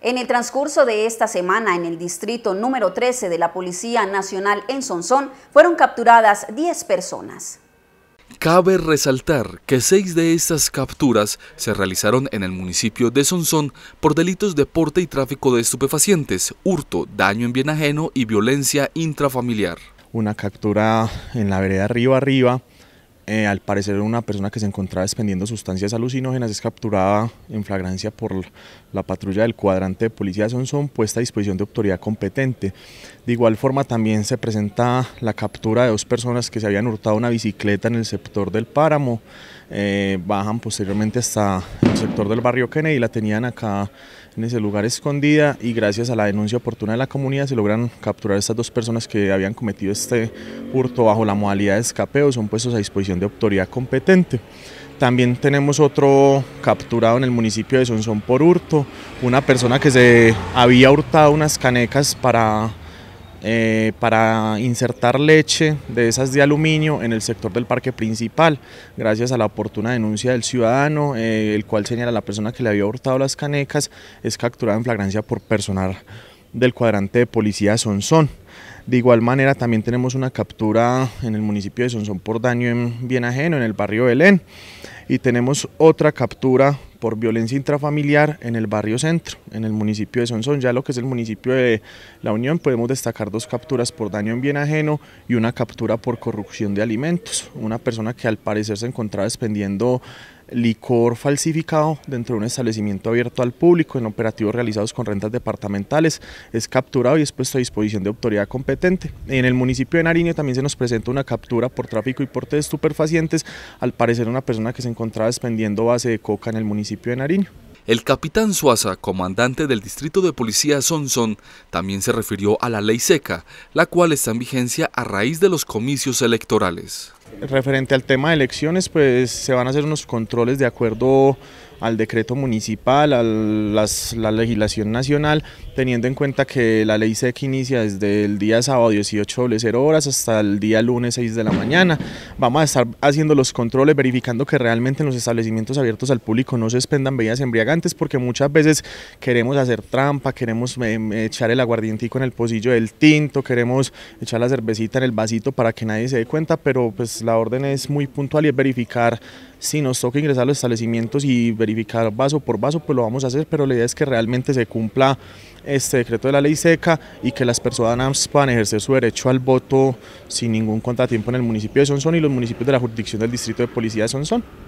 En el transcurso de esta semana, en el distrito número 13 de la Policía Nacional en Sonsón, fueron capturadas 10 personas. Cabe resaltar que seis de estas capturas se realizaron en el municipio de Sonsón por delitos de porte y tráfico de estupefacientes, hurto, daño en bien ajeno y violencia intrafamiliar. Una captura en la vereda Río Arriba, arriba eh, al parecer una persona que se encontraba expendiendo sustancias alucinógenas es capturada en flagrancia por la patrulla del cuadrante de policía de Sonsón puesta a disposición de autoridad competente. De igual forma también se presenta la captura de dos personas que se habían hurtado una bicicleta en el sector del páramo, eh, bajan posteriormente hasta sector del barrio Kennedy, la tenían acá en ese lugar escondida y gracias a la denuncia oportuna de la comunidad se logran capturar a estas dos personas que habían cometido este hurto bajo la modalidad de escapeo, son puestos a disposición de autoridad competente. También tenemos otro capturado en el municipio de Sonsón por hurto, una persona que se había hurtado unas canecas para eh, para insertar leche de esas de aluminio en el sector del parque principal, gracias a la oportuna denuncia del ciudadano, eh, el cual señala a la persona que le había hurtado las canecas, es capturada en flagrancia por personal del cuadrante de policía Sonsón. De igual manera también tenemos una captura en el municipio de Sonsón por daño en bien ajeno, en el barrio Belén, y tenemos otra captura por violencia intrafamiliar en el barrio centro, en el municipio de Sonsón, ya lo que es el municipio de La Unión, podemos destacar dos capturas por daño en bien ajeno y una captura por corrupción de alimentos, una persona que al parecer se encontraba expendiendo licor falsificado dentro de un establecimiento abierto al público en operativos realizados con rentas departamentales es capturado y es puesto a disposición de autoridad competente. En el municipio de Nariño también se nos presenta una captura por tráfico y porte de estupefacientes, al parecer una persona que se encontraba expendiendo base de coca en el municipio de Nariño. El capitán Suaza, comandante del distrito de policía Sonson, también se refirió a la ley seca, la cual está en vigencia a raíz de los comicios electorales. Referente al tema de elecciones, pues se van a hacer unos controles de acuerdo al decreto municipal, a la legislación nacional, teniendo en cuenta que la ley SEC inicia desde el día sábado 18 horas hasta el día lunes 6 de la mañana. Vamos a estar haciendo los controles, verificando que realmente en los establecimientos abiertos al público no se expendan bebidas embriagantes, porque muchas veces queremos hacer trampa, queremos eh, echar el aguardientico en el pocillo del tinto, queremos echar la cervecita en el vasito para que nadie se dé cuenta, pero pues la orden es muy puntual y es verificar si nos toca ingresar a los establecimientos y verificar vaso por vaso, pues lo vamos a hacer, pero la idea es que realmente se cumpla este decreto de la ley seca y que las personas puedan ejercer su derecho al voto sin ningún contratiempo en el municipio de Sonsón y los municipios de la jurisdicción del distrito de policía de Sonsón.